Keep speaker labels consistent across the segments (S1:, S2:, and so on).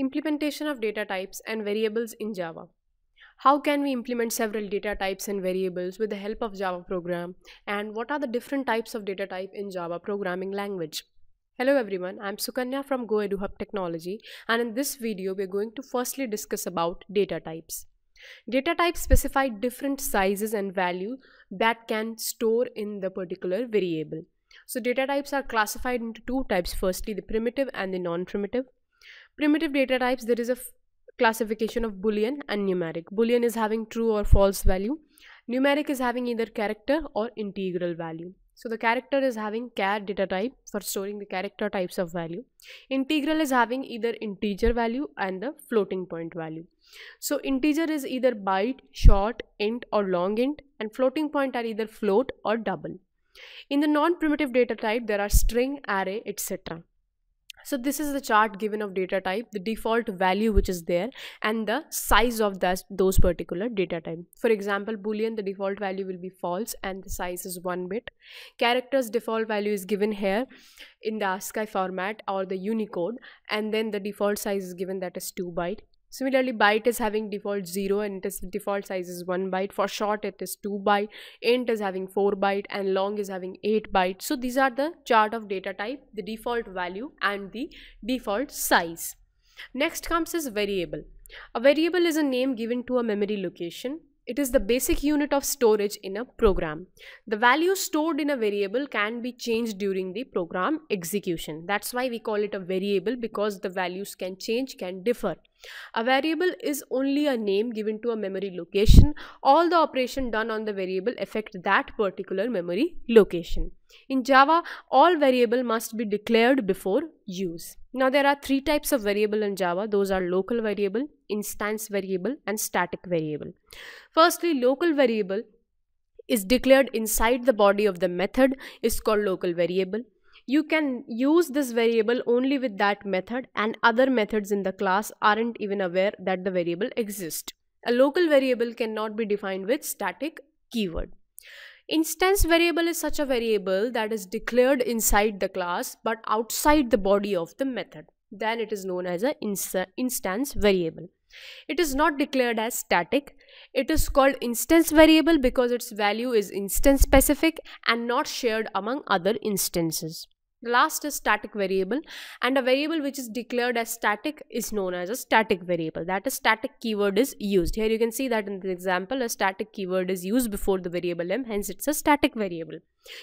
S1: Implementation of data types and variables in Java. How can we implement several data types and variables with the help of Java program? And what are the different types of data type in Java programming language? Hello everyone, I'm Sukanya from GoEduHub Technology and in this video we're going to firstly discuss about data types. Data types specify different sizes and value that can store in the particular variable. So data types are classified into two types, firstly the primitive and the non-primitive primitive data types there is a classification of boolean and numeric boolean is having true or false value numeric is having either character or integral value so the character is having char data type for storing the character types of value integral is having either integer value and the floating point value so integer is either byte short int or long int and floating point are either float or double in the non-primitive data type there are string array etc so this is the chart given of data type the default value which is there and the size of that those particular data type for example boolean the default value will be false and the size is 1 bit characters default value is given here in the ASCII format or the Unicode and then the default size is given that is 2 byte Similarly, byte is having default 0 and its default size is 1 byte. For short, it is 2 byte. Int is having 4 byte and long is having 8 byte. So these are the chart of data type, the default value and the default size. Next comes is variable. A variable is a name given to a memory location it is the basic unit of storage in a program. The value stored in a variable can be changed during the program execution. That's why we call it a variable because the values can change, can differ. A variable is only a name given to a memory location. All the operation done on the variable affect that particular memory location. In Java, all variable must be declared before use. Now there are three types of variable in Java. Those are local variable, instance variable and static variable. Firstly, local variable is declared inside the body of the method is called local variable. You can use this variable only with that method and other methods in the class aren't even aware that the variable exists. A local variable cannot be defined with static keyword. Instance variable is such a variable that is declared inside the class but outside the body of the method. Then it is known as an instance variable. It is not declared as static. It is called instance variable because its value is instance specific and not shared among other instances. The last is static variable and a variable which is declared as static is known as a static variable That a static keyword is used here you can see that in the example a static keyword is used before the variable m hence it's a static variable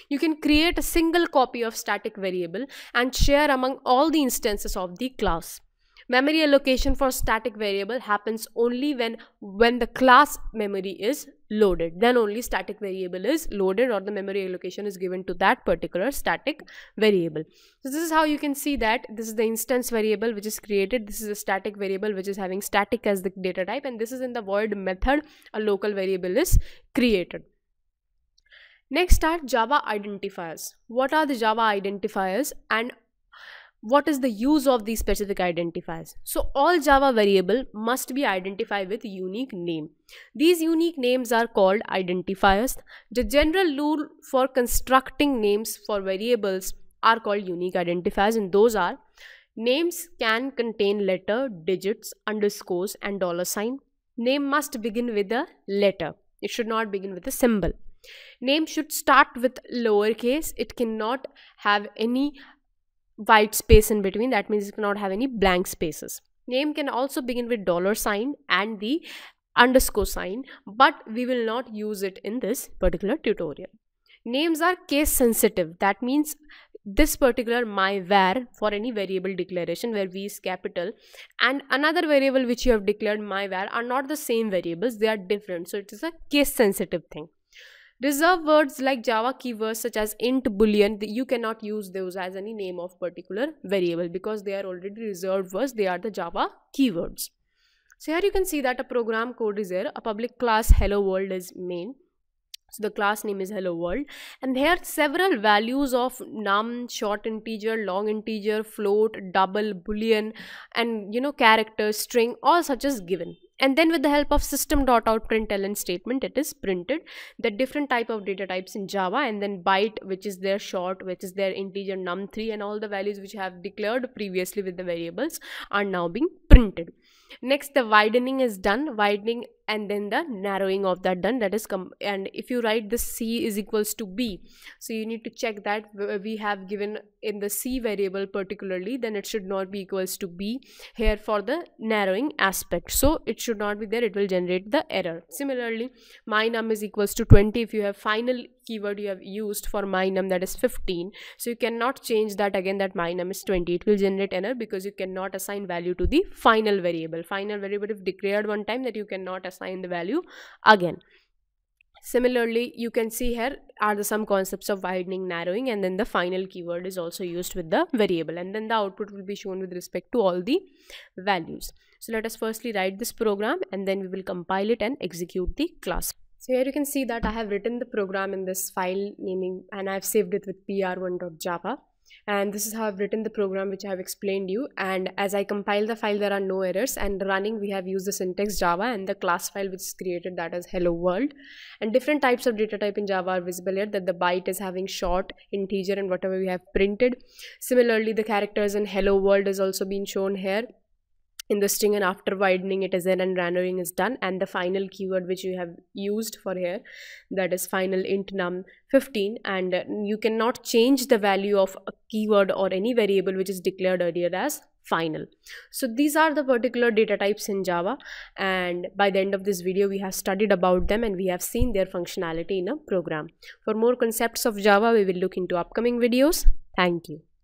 S1: you can create a single copy of static variable and share among all the instances of the class Memory allocation for static variable happens only when, when the class memory is loaded. Then only static variable is loaded or the memory allocation is given to that particular static variable. So this is how you can see that this is the instance variable which is created. This is a static variable which is having static as the data type and this is in the void method a local variable is created. Next are Java identifiers. What are the Java identifiers and what is the use of these specific identifiers so all java variable must be identified with unique name these unique names are called identifiers the general rule for constructing names for variables are called unique identifiers and those are names can contain letter digits underscores and dollar sign name must begin with a letter it should not begin with a symbol name should start with lowercase it cannot have any white space in between that means you cannot have any blank spaces name can also begin with dollar sign and the underscore sign but we will not use it in this particular tutorial names are case sensitive that means this particular my var for any variable declaration where v is capital and another variable which you have declared my var are not the same variables they are different so it is a case sensitive thing Reserve words like Java keywords such as int, boolean, you cannot use those as any name of particular variable because they are already reserved words, they are the Java keywords. So here you can see that a program code is there, a public class hello world is main. So the class name is hello world and there are several values of num, short integer, long integer, float, double, boolean and you know character, string all such as given and then with the help of system.outprintln statement it is printed the different type of data types in java and then byte which is their short which is their integer num3 and all the values which have declared previously with the variables are now being printed next the widening is done widening and then the narrowing of that done that is come and if you write the c is equals to b so you need to check that we have given in the c variable particularly then it should not be equals to b here for the narrowing aspect so it should not be there it will generate the error similarly my num is equals to 20 if you have final keyword you have used for my num that is 15 so you cannot change that again that my num is 20 it will generate error because you cannot assign value to the final variable final variable if declared one time that you cannot assign the value again similarly you can see here are the some concepts of widening narrowing and then the final keyword is also used with the variable and then the output will be shown with respect to all the values so let us firstly write this program and then we will compile it and execute the class so here you can see that I have written the program in this file naming and I've saved it with pr1.java and this is how I've written the program which I have explained you and as I compile the file there are no errors and running we have used the syntax Java and the class file which is created that is hello world and different types of data type in Java are visible here that the byte is having short integer and whatever we have printed similarly the characters in hello world is also being shown here in the string and after widening it is in and narrowing is done and the final keyword which you have used for here that is final int num 15 and uh, you cannot change the value of a keyword or any variable which is declared earlier as final so these are the particular data types in java and by the end of this video we have studied about them and we have seen their functionality in a program for more concepts of java we will look into upcoming videos thank you